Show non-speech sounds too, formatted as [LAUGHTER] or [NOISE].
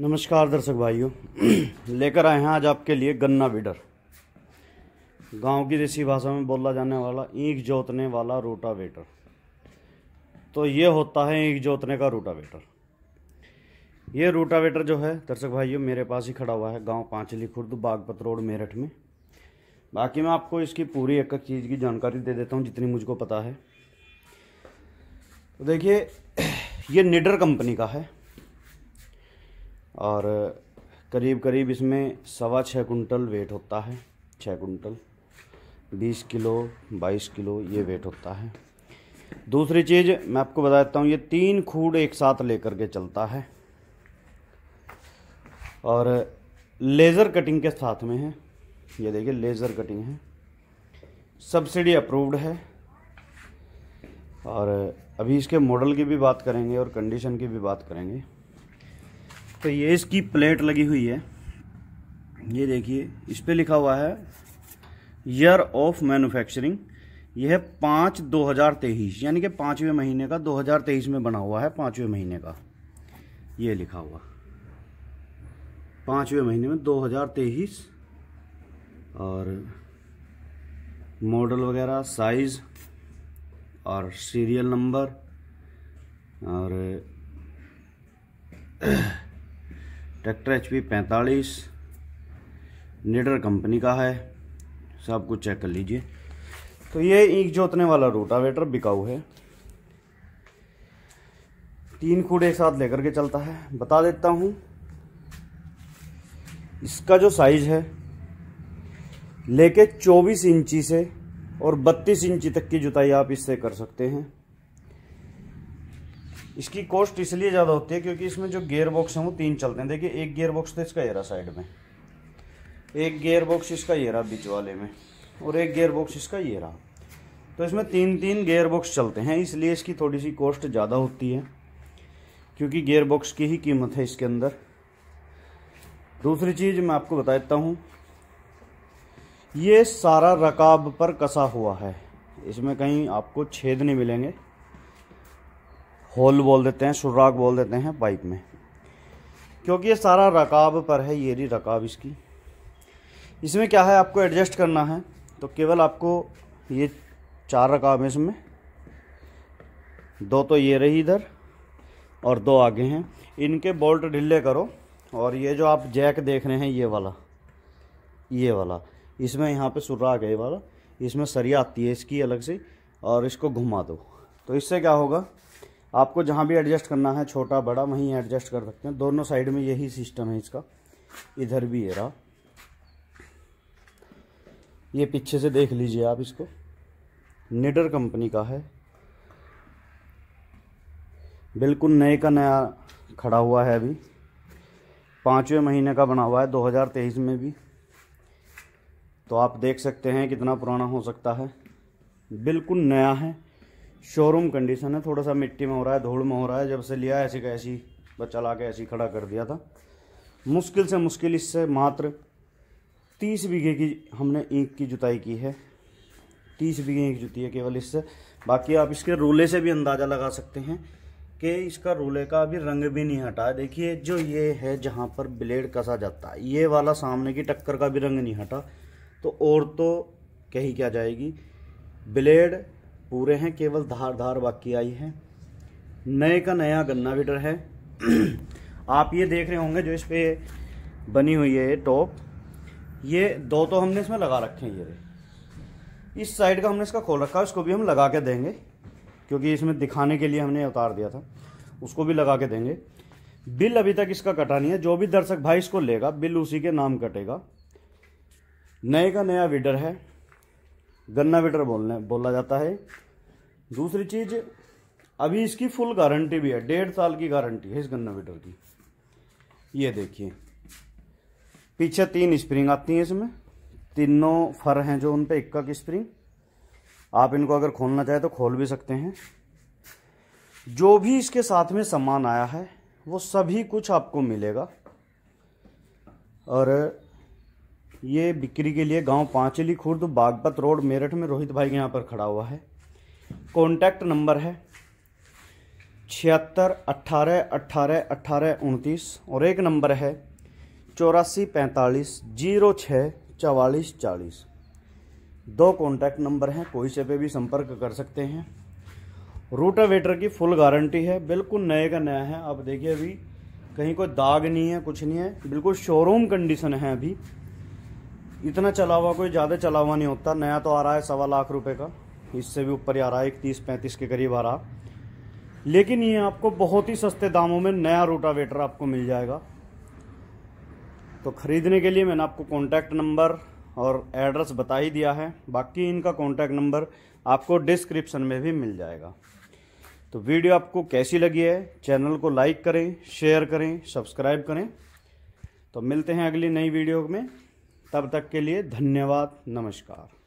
नमस्कार दर्शक भाइयों [CLEARS THROAT] लेकर आए हैं आज आपके लिए गन्ना विडर गांव की देसी भाषा में बोला जाने वाला ईंख जोतने वाला रोटावेटर तो ये होता है ईंख जोतने का रोटावेटर ये रोटावेटर जो है दर्शक भाइयों मेरे पास ही खड़ा हुआ है गांव पांचली खुर्द बागपत रोड मेरठ में बाकी मैं आपको इसकी पूरी एक एक चीज़ की जानकारी दे देता हूँ जितनी मुझको पता है तो देखिए [CLEARS THROAT] ये निडर कंपनी का है और करीब करीब इसमें सवा छः कुंटल वेट होता है छः कुंटल बीस किलो बाईस किलो ये वेट होता है दूसरी चीज़ मैं आपको बता देता हूँ ये तीन खूड एक साथ लेकर के चलता है और लेज़र कटिंग के साथ में है ये देखिए लेज़र कटिंग है सब्सिडी अप्रूव्ड है और अभी इसके मॉडल की भी बात करेंगे और कंडीशन की भी बात करेंगे तो ये इसकी प्लेट लगी हुई है ये देखिए इस पर लिखा हुआ है ईयर ऑफ मैन्युफैक्चरिंग यह है पाँच दो हज़ार तेईस यानी कि पाँचवें महीने का दो हज़ार तेईस में बना हुआ है पाँचवें महीने का ये लिखा हुआ पाँचवें महीने में दो हज़ार तेईस और मॉडल वगैरह साइज़ और सीरियल नंबर और [CLEARS THROAT] [CLEARS THROAT] ट्रैक्टर एच पी पैंतालीस निडर कंपनी का है सब कुछ चेक कर लीजिए तो ये ईंक जोतने वाला रोटावेटर बिकाऊ है तीन खूड एक साथ लेकर के चलता है बता देता हूँ इसका जो साइज है लेके 24 इंची से और 32 इंची तक की जुताई आप इससे कर सकते हैं इसकी कॉस्ट इसलिए ज़्यादा होती है क्योंकि इसमें जो गेयर बॉक्स हैं वो तीन चलते हैं देखिए एक गेयर बॉक्स तो इसका येरा साइड में एक गेयर बॉक्स इसका येरा बीच वाले में और एक गेयर बॉक्स इसका येरा तो इसमें तीन तीन गेयर बॉक्स चलते हैं इसलिए इसकी थोड़ी सी कॉस्ट ज़्यादा होती है क्योंकि गेयर बॉक्स की ही कीमत है इसके अंदर दूसरी चीज़ मैं आपको बता देता हूँ ये सारा रकाब पर कसा हुआ है इसमें कहीं आपको छेद नहीं मिलेंगे होल बोल देते हैं सुराख बोल देते हैं पाइप में क्योंकि ये सारा रकाब पर है ये रही रकाब इसकी इसमें क्या है आपको एडजस्ट करना है तो केवल आपको ये चार रकाब हैं इसमें दो तो ये रही इधर और दो आगे हैं इनके बोल्ट ढीले करो और ये जो आप जैक देख रहे हैं ये वाला ये वाला इसमें यहाँ पे सुराग है ये वाला इसमें सरिया आती है इसकी अलग से और इसको घुमा दो तो इससे क्या होगा आपको जहाँ भी एडजस्ट करना है छोटा बड़ा वहीं एडजस्ट कर सकते हैं दोनों साइड में यही सिस्टम है इसका इधर भी है रहा ये पीछे से देख लीजिए आप इसको निडर कंपनी का है बिल्कुल नए का नया खड़ा हुआ है अभी पाँचवें महीने का बना हुआ है 2023 में भी तो आप देख सकते हैं कितना पुराना हो सकता है बिल्कुल नया है शोरूम कंडीशन है थोड़ा सा मिट्टी में हो रहा है धूल में हो रहा है जब से लिया ऐसी का ऐसी बच्चा ला के ऐसी खड़ा कर दिया था मुश्किल से मुश्किल इससे मात्र तीस बीघे की हमने ईख की जुताई की है तीस बीघे ईख जुती है केवल इससे बाकी आप इसके रूले से भी अंदाज़ा लगा सकते हैं कि इसका रूले का अभी रंग भी नहीं हटा है देखिए जो ये है जहाँ पर ब्लेड कसा जाता है ये वाला सामने की टक्कर का भी रंग नहीं हटा तो और तो कही क्या जाएगी ब्लेड पूरे हैं केवल धार धार बाकी आई है नए का नया गन्ना वीडर है [CLEARS THROAT] आप ये देख रहे होंगे जो इस पर बनी हुई है टॉप ये दो तो हमने इसमें लगा रखे हैं ये इस साइड का हमने इसका खोल रखा है उसको भी हम लगा के देंगे क्योंकि इसमें दिखाने के लिए हमने उतार दिया था उसको भी लगा के देंगे बिल अभी तक इसका कटा नहीं है जो भी दर्शक भाई इसको लेगा बिल उसी के नाम कटेगा नए का नया विडर है गन्ना वीडर बोलने बोला जाता है दूसरी चीज अभी इसकी फुल गारंटी भी है डेढ़ साल की गारंटी है इस गन्ना की ये देखिए पीछे तीन स्प्रिंग आती हैं इसमें तीनों फर हैं जो उन पर इक्का की स्प्रिंग आप इनको अगर खोलना चाहें तो खोल भी सकते हैं जो भी इसके साथ में सामान आया है वो सभी कुछ आपको मिलेगा और ये बिक्री के लिए गांव पांचली खुर्द बागपत रोड मेरठ में रोहित भाई के यहाँ पर खड़ा हुआ है कॉन्टैक्ट नंबर है छिहत्तर अट्ठारह अट्ठारह अट्ठारह उनतीस और एक नंबर है चौरासी पैंतालीस जीरो छः चवालीस चालीस दो कॉन्टैक्ट नंबर हैं कोई से पे भी संपर्क कर सकते हैं रूटावेटर की फुल गारंटी है बिल्कुल नए का नया है आप देखिए अभी कहीं कोई दाग नहीं है कुछ नहीं है बिल्कुल शोरूम कंडीशन है अभी इतना चला हुआ कोई ज़्यादा चला हुआ नहीं होता नया तो आ रहा है सवा लाख रुपए का इससे भी ऊपर आ रहा है इकतीस पैंतीस के करीब आ रहा लेकिन ये आपको बहुत ही सस्ते दामों में नया रोटावेटर आपको मिल जाएगा तो ख़रीदने के लिए मैंने आपको कॉन्टैक्ट नंबर और एड्रेस बता ही दिया है बाकी इनका कॉन्टैक्ट नंबर आपको डिस्क्रिप्शन में भी मिल जाएगा तो वीडियो आपको कैसी लगी है चैनल को लाइक करें शेयर करें सब्सक्राइब करें तो मिलते हैं अगली नई वीडियो में तब तक के लिए धन्यवाद नमस्कार